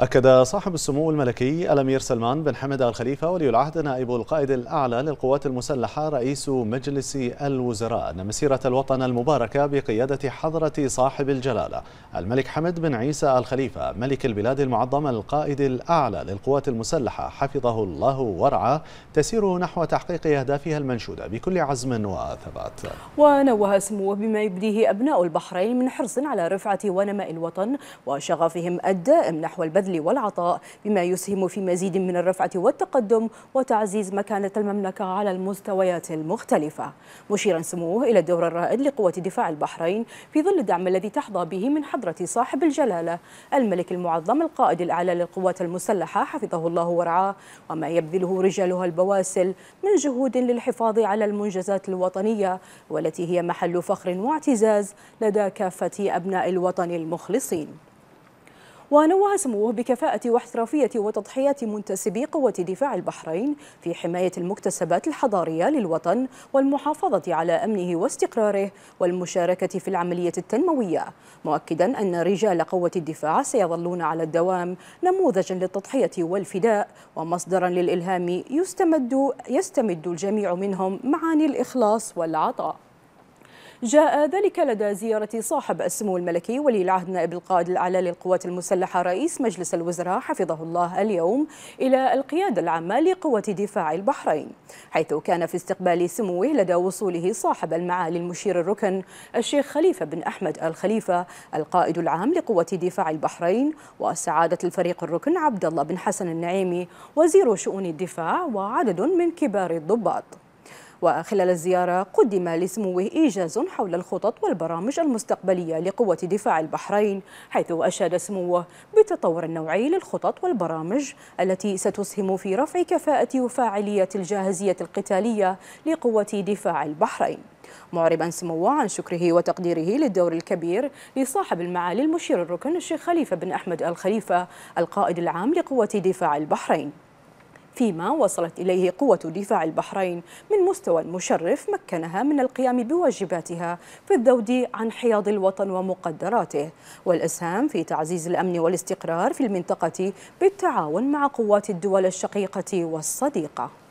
أكد صاحب السمو الملكي الأمير سلمان بن حمد الخليفة ولي العهد نائب القائد الأعلى للقوات المسلحة رئيس مجلس الوزراء أن مسيرة الوطن المباركة بقيادة حضرة صاحب الجلالة الملك حمد بن عيسى الخليفة ملك البلاد المعظمة القائد الأعلى للقوات المسلحة حفظه الله ورعاه تسير نحو تحقيق أهدافها المنشودة بكل عزم وثبات ونوه سموه بما يبديه أبناء البحرين من حرص على رفعة ونماء الوطن وشغفهم الدائم نحو البذل البذل والعطاء بما يسهم في مزيد من الرفعة والتقدم وتعزيز مكانة المملكة على المستويات المختلفة مشيرا سموه إلى الدور الرائد لقوة دفاع البحرين في ظل الدعم الذي تحظى به من حضرة صاحب الجلالة الملك المعظم القائد الأعلى للقوات المسلحة حفظه الله ورعاه وما يبذله رجالها البواسل من جهود للحفاظ على المنجزات الوطنية والتي هي محل فخر واعتزاز لدى كافة أبناء الوطن المخلصين ونوه سموه بكفاءة واحترافية وتضحية منتسبي قوة دفاع البحرين في حماية المكتسبات الحضارية للوطن والمحافظة على أمنه واستقراره والمشاركة في العملية التنموية مؤكدا أن رجال قوة الدفاع سيظلون على الدوام نموذجا للتضحية والفداء ومصدرا للإلهام يستمد يستمد الجميع منهم معاني الإخلاص والعطاء جاء ذلك لدى زيارة صاحب السمو الملكي ولي العهد نائب القائد الأعلى للقوات المسلحة رئيس مجلس الوزراء حفظه الله اليوم إلى القيادة العامة لقوة دفاع البحرين حيث كان في استقبال سموه لدى وصوله صاحب المعالي المشير الركن الشيخ خليفة بن أحمد الخليفة القائد العام لقوة دفاع البحرين وسعادة الفريق الركن عبد الله بن حسن النعيمي وزير شؤون الدفاع وعدد من كبار الضباط وخلال الزيارة قدم لسموه إيجاز حول الخطط والبرامج المستقبلية لقوة دفاع البحرين حيث أشاد سموه بتطور النوعي للخطط والبرامج التي ستسهم في رفع كفاءة وفاعلية الجاهزية القتالية لقوة دفاع البحرين معربا سموه عن شكره وتقديره للدور الكبير لصاحب المعالي المشير الركن الشيخ خليفة بن أحمد الخليفة القائد العام لقوة دفاع البحرين فيما وصلت إليه قوة دفاع البحرين من مستوى مشرف مكنها من القيام بواجباتها في الذود عن حياض الوطن ومقدراته والإسهام في تعزيز الأمن والاستقرار في المنطقة بالتعاون مع قوات الدول الشقيقة والصديقة